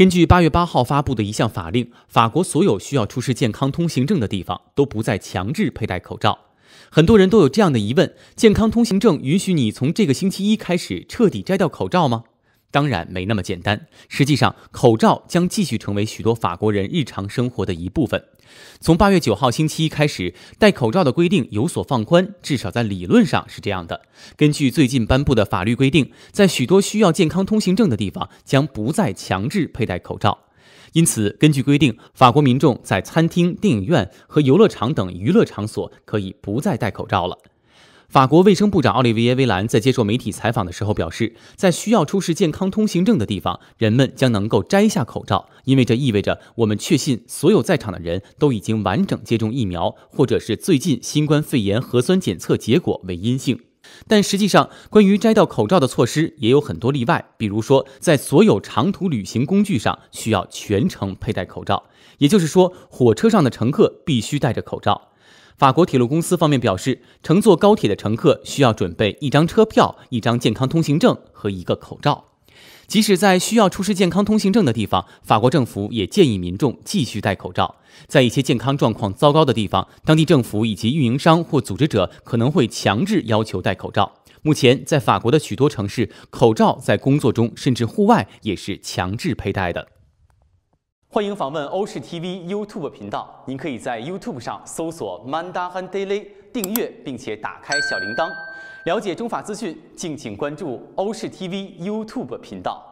根据八月八号发布的一项法令，法国所有需要出示健康通行证的地方都不再强制佩戴口罩。很多人都有这样的疑问：健康通行证允许你从这个星期一开始彻底摘掉口罩吗？当然没那么简单。实际上，口罩将继续成为许多法国人日常生活的一部分。从八月九号星期一开始，戴口罩的规定有所放宽，至少在理论上是这样的。根据最近颁布的法律规定，在许多需要健康通行证的地方将不再强制佩戴口罩。因此，根据规定，法国民众在餐厅、电影院和游乐场等娱乐场所可以不再戴口罩了。法国卫生部长奥利维耶·维兰在接受媒体采访的时候表示，在需要出示健康通行证的地方，人们将能够摘下口罩，因为这意味着我们确信所有在场的人都已经完整接种疫苗，或者是最近新冠肺炎核酸检测结果为阴性。但实际上，关于摘掉口罩的措施也有很多例外，比如说，在所有长途旅行工具上需要全程佩戴口罩，也就是说，火车上的乘客必须戴着口罩。法国铁路公司方面表示，乘坐高铁的乘客需要准备一张车票、一张健康通行证和一个口罩。即使在需要出示健康通行证的地方，法国政府也建议民众继续戴口罩。在一些健康状况糟糕的地方，当地政府以及运营商或组织者可能会强制要求戴口罩。目前，在法国的许多城市，口罩在工作中甚至户外也是强制佩戴的。欢迎访问欧视 TV YouTube 频道。您可以在 YouTube 上搜索 m a n d a h i n Daily” 订阅，并且打开小铃铛，了解中法资讯。敬请关注欧视 TV YouTube 频道。